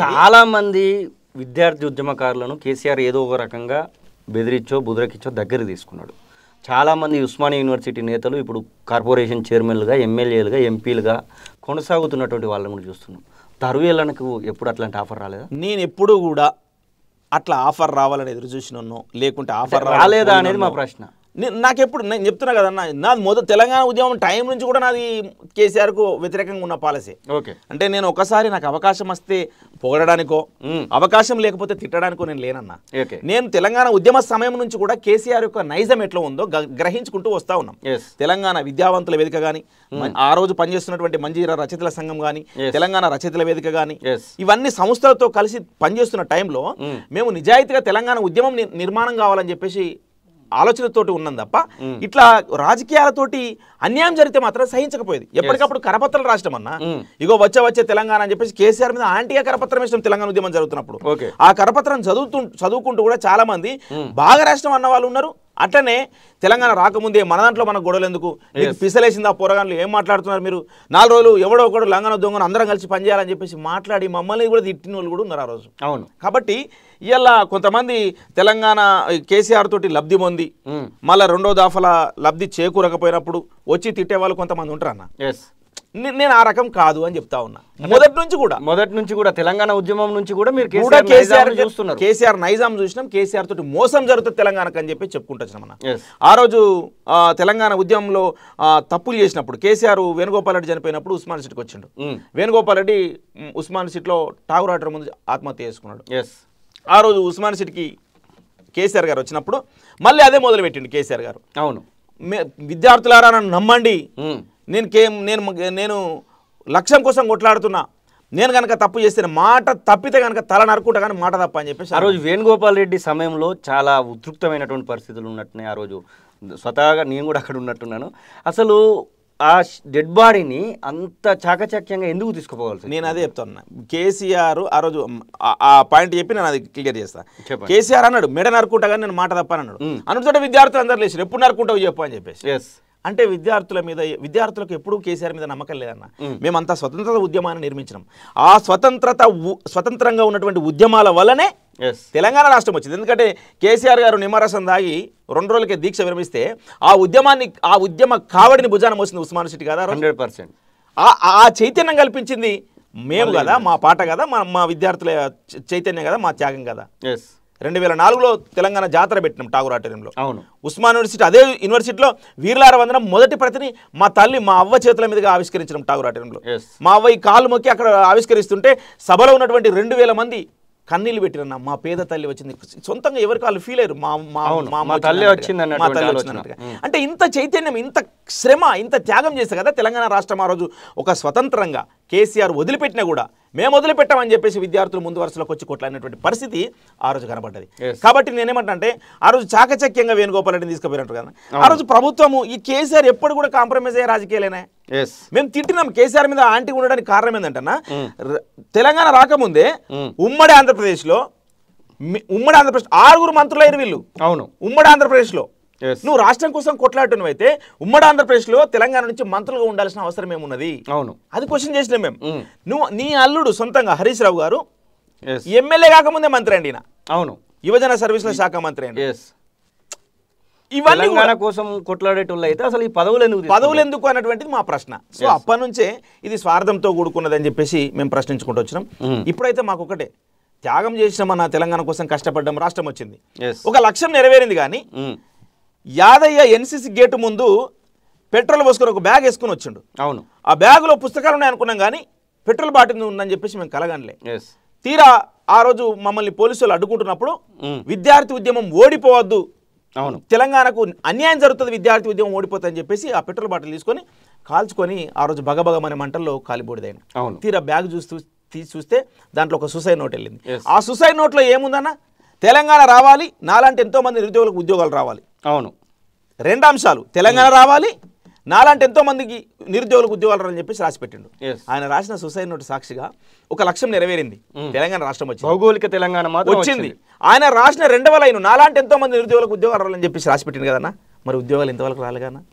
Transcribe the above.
చాలా మంది విద్యార్థి ఉద్యమకారులను కేసీఆర్ ఏదో ఒక రకంగా బెదిరించో బుదరకిచ్చో దగ్గర తీసుకున్నాడు చాలామంది ఉస్మానియా యూనివర్సిటీ నేతలు ఇప్పుడు కార్పొరేషన్ చైర్మన్లుగా ఎమ్మెల్యేలుగా ఎంపీలుగా కొనసాగుతున్నటువంటి వాళ్ళని కూడా చూస్తున్నాం తరువేళ్ళకు ఎప్పుడు అట్లాంటి ఆఫర్ రాలేదా నేను ఎప్పుడు కూడా అట్లా ఆఫర్ రావాలని ఎదురు చూసినో లేకుంటే ఆఫర్ రాలేదా అనేది మా ప్రశ్న నాకు ఎప్పుడు నేను చెప్తున్నా కదన్న నాది మొదటి తెలంగాణ ఉద్యమం టైం నుంచి కూడా నాది కేసీఆర్కు వ్యతిరేకంగా ఉన్న పాలసీ ఓకే అంటే నేను ఒకసారి నాకు అవకాశం వస్తే పొగడడానికో అవకాశం లేకపోతే తిట్టడానికో నేను లేనన్నా నేను తెలంగాణ ఉద్యమ సమయం నుంచి కూడా కేసీఆర్ యొక్క నైజం ఎట్లా ఉందో గ్రహించుకుంటూ వస్తా ఉన్నాం తెలంగాణ విద్యావంతుల వేదిక కానీ ఆ రోజు పనిచేస్తున్నటువంటి మంజీర రచయితల సంఘం కానీ తెలంగాణ రచయితల వేదిక కానీ ఇవన్నీ సంస్థలతో కలిసి పనిచేస్తున్న టైంలో మేము నిజాయితీగా తెలంగాణ ఉద్యమం నిర్మాణం కావాలని చెప్పేసి ఆలోచనతోటి ఉన్నాం తప్ప ఇట్లా రాజకీయాలతోటి అన్యాయం జరిగితే మాత్రం సహించకపోయేది ఎప్పటికప్పుడు కరపత్రాలు రాష్ట్రం అన్న ఇగో వచ్చే వచ్చే తెలంగాణ అని చెప్పేసి కేసీఆర్ మీద ఆంటీగా కరపత్రం ఇష్టం తెలంగాణ ఉద్యమం జరుగుతున్నప్పుడు ఆ కరపత్రం చదువుతు చదువుకుంటూ కూడా చాలా మంది బాగా రాష్ట్రం అన్న వాళ్ళు ఉన్నారు అట్లనే తెలంగాణ రాకముందే మన దాంట్లో మనకు గొడవలు ఎందుకు మీకు పిసలేసింది ఆ పోరగాన్లు ఏం మాట్లాడుతున్నారు మీరు నాలుగు రోజులు ఎవడో ఒకడు లంగన దొంగను అందరం కలిసి పనిచేయాలని చెప్పేసి మాట్లాడి మమ్మల్ని కూడా తిట్టిన వాళ్ళు కూడా ఉన్నారు ఆ రోజు అవును కాబట్టి ఇవాళ కొంతమంది తెలంగాణ కేసీఆర్ తోటి లబ్ధి పొంది hmm. మళ్ళీ రెండో దాఫల లబ్ధి చేకూరకపోయినప్పుడు వచ్చి తిట్టే వాళ్ళు కొంతమంది ఉంటారు అన్న నేను ఆ రకం కాదు అని చెప్తా ఉన్నా మొదటి నుంచి కూడా మొదటి నుంచి కూడా తెలంగాణ ఉద్యమం నుంచి కూడా మీరు కూడా కేసీఆర్ చూస్తున్నారు కేసీఆర్ నైజాం చూసినాం కేసీఆర్ తోటి మోసం జరుగుతుంది తెలంగాణకు అని చెప్పి చెప్పుకుంటాం అన్న ఆ రోజు తెలంగాణ ఉద్యమంలో తప్పులు చేసినప్పుడు కేసీఆర్ వేణుగోపాల్ రెడ్డి చనిపోయినప్పుడు ఉస్మాన్ సిటీకి వచ్చిండు hmm. వేణుగోపాల్ రెడ్డి ఉస్మాన్ సిటీలో ఆటర్ ముందు ఆత్మహత్య చేసుకున్నాడు ఆ రోజు ఉస్మాన్ సిటీకి కేసీఆర్ గారు వచ్చినప్పుడు మళ్ళీ అదే మొదలు పెట్టిండు కేసీఆర్ గారు అవును విద్యార్థులారా నన్ను నమ్మండి hmm. నేను కేం నేను నేను లక్ష్యం కోసం కొట్లాడుతున్నా నేను కనుక తప్పు చేస్తే మాట తప్పితే కనుక తల నరుకుంటా కానీ మాట తప్ప అని చెప్పేసి ఆ రోజు వేణుగోపాల్ రెడ్డి సమయంలో చాలా ఉద్రిక్తమైనటువంటి పరిస్థితులు ఉన్నట్టున్నాయి ఆ రోజు స్వతహాగా నేను కూడా అక్కడ ఉన్నట్టున్నాను అసలు ఆ డెడ్ బాడీని అంత చాకచక్యంగా ఎందుకు తీసుకుపోవాలి నేను అదే చెప్తున్నా కేసీఆర్ ఆ రోజు ఆ పాయింట్ చెప్పి నేను అది క్లియర్ చేస్తాను కేసీఆర్ అన్నాడు మెడ నరుకుంటా కానీ నేను మాట తప్పని అన్నాడు అనుకుంటే విద్యార్థులు అందరు లేచారు ఎప్పుడు నరుకుంటావు చెప్పు అని చెప్పేసి ఎస్ అంటే విద్యార్థుల మీద విద్యార్థులకు ఎప్పుడూ కేసీఆర్ మీద నమ్మకం లేదన్న మేమంతా స్వతంత్రత ఉద్యమాన్ని నిర్మించినాం ఆ స్వతంత్రత స్వతంత్రంగా ఉన్నటువంటి ఉద్యమాల వల్లనే తెలంగాణ రాష్ట్రం వచ్చింది ఎందుకంటే కేసీఆర్ గారు నిమ్మరసం దాగి రెండు రోజులకే దీక్ష విరమిస్తే ఆ ఉద్యమాన్ని ఆ ఉద్యమ కావడిని భుజాన మోసింది ఉస్మాన్ సిటీ కదా హండ్రెడ్ పర్సెంట్ ఆ చైతన్యం కల్పించింది మేము కదా మా పాట కదా మా మా విద్యార్థుల చైతన్యం కదా మా త్యాగం కదా ఎస్ రెండు వేల నాలుగులో తెలంగాణ జాతర పెట్టినాం ఠాగూర్ ఆటోరియంలో అవును ఉస్మాన్ యూనివర్సిటీ అదే యూనివర్సిటీలో వీర్లార వందనం మొదటి ప్రతిని మా తల్లి మా అవ్వ చేతుల మీదుగా ఆవిష్కరించడం ఠాగూర్ ఆటోరియంలో మా అవ్వ ఈ కాలు మొక్కి అక్కడ ఆవిష్కరిస్తుంటే సభలో ఉన్నటువంటి రెండు వేల మంది కన్నీళ్ళు పెట్టిన మా పేద తల్లి వచ్చింది సొంతంగా ఎవరికి వాళ్ళు ఫీల్ అయ్యారు మా తల్లి వచ్చింది అంటే ఇంత చైతన్యం ఇంత శ్రమ ఇంత త్యాగం చేస్తే కదా తెలంగాణ రాష్ట్రం ఆ రోజు ఒక స్వతంత్రంగా కేసీఆర్ వదిలిపెట్టినా కూడా మేము వదిలిపెట్టామని చెప్పేసి విద్యార్థులు ముందు వరుసలోకి వచ్చి కొట్లాడినటువంటి పరిస్థితి ఆ రోజు కనబడ్డది కాబట్టి నేనేమంటే ఆ రోజు చాకచక్యంగా వేణుగోపాల్ రెడ్డిని తీసుకుపోయినట్టు కదా ఆ రోజు ప్రభుత్వము ఈ కేసీఆర్ ఎప్పుడు కూడా కాంప్రమైజ్ అయ్యే రాజకీయాలేనా మేము తింటున్నాం కేసీఆర్ మీద ఆంటీ ఉండడానికి కారణం ఏంటంటే hmm. తెలంగాణ రాకముందే hmm. ఉమ్మడి ఆంధ్రప్రదేశ్లో ఉమ్మడి ఆంధ్రప్రదేశ్ ఆరుగురు మంత్రులు వీళ్ళు అవును ఉమ్మడి ఆంధ్రప్రదేశ్లో నువ్వు రాష్ట్రం కోసం కొట్లాడుతున్నావు అయితే ఉమ్మడి ఆంధ్రప్రదేశ్లో తెలంగాణ నుంచి మంత్రులుగా ఉండాల్సిన అవసరం ఏమున్నది అవును అది క్వశ్చన్ చేసిన మేము నువ్వు నీ అల్లుడు సొంతంగా హరీష్ రావు గారు ఎమ్మెల్యే కాకముందే మంత్రి అండి అవును యువజన సర్వీసుల శాఖ మంత్రి అండి ఇవన్నీ కోసం కొట్లాడేటోళ్ళు అయితే అసలు ఈ పదవులు ఎందుకు పదవులు ఎందుకు అనేటువంటిది మా ప్రశ్న సో అప్పటి నుంచే ఇది స్వార్థంతో అని చెప్పేసి మేము ప్రశ్నించుకుంటూ వచ్చినాం ఇప్పుడైతే మాకు ఒకటే త్యాగం చేసిన మన తెలంగాణ కోసం కష్టపడడం రాష్ట్రం వచ్చింది ఒక లక్ష్యం నెరవేరింది కానీ యాదయ్య ఎన్సీసీ గేటు ముందు పెట్రోల్ పోసుకొని ఒక బ్యాగ్ వేసుకుని వచ్చిండు అవును ఆ బ్యాగులో పుస్తకాలు ఉన్నాయి అనుకున్నాం కానీ పెట్రోల్ బాటిల్ ఉందని చెప్పేసి మేము కలగనలే తీరా ఆ రోజు మమ్మల్ని పోలీసులు అడ్డుకుంటున్నప్పుడు విద్యార్థి ఉద్యమం ఓడిపోవద్దు అవును తెలంగాణకు అన్యాయం జరుగుతుంది విద్యార్థి ఉద్యమం ఓడిపోతుందని చెప్పేసి ఆ పెట్రోల్ బాటిల్ తీసుకొని కాల్చుకొని ఆ రోజు భగభగమనే మంటల్లో కాలిబోడిదైన అవును తీరా బ్యాగ్ చూస్తూ తీసి చూస్తే దాంట్లో ఒక సుసైడ్ నోట్ వెళ్ళింది ఆ సుసైడ్ నోట్లో ఏముందన్న తెలంగాణ రావాలి నాలాంటి ఎంతోమంది నిరుద్యోగులకు ఉద్యోగాలు రావాలి అవును రెండు అంశాలు తెలంగాణ hmm. రావాలి నాలాంటి ఎంతోమందికి నిరుద్యోగులకు ఉద్యోగాలు అని చెప్పేసి రాసి పెట్టిండు ఆయన రాసిన సుసైడ్ నోటు సాక్షిగా ఒక లక్ష్యం నెరవేరింది hmm. తెలంగాణ రాష్ట్రం వచ్చింది భౌగోళిక తెలంగాణ వచ్చింది ఆయన రాసిన రెండవ లైన్ నాలాంటి ఎంతోమంది నిరుద్యోగులకు ఉద్యోగాలు రావాలని చెప్పేసి రాసి పెట్టింది కదన్నా మరి ఉద్యోగాలు ఎంతవరకు రాలేదన్నా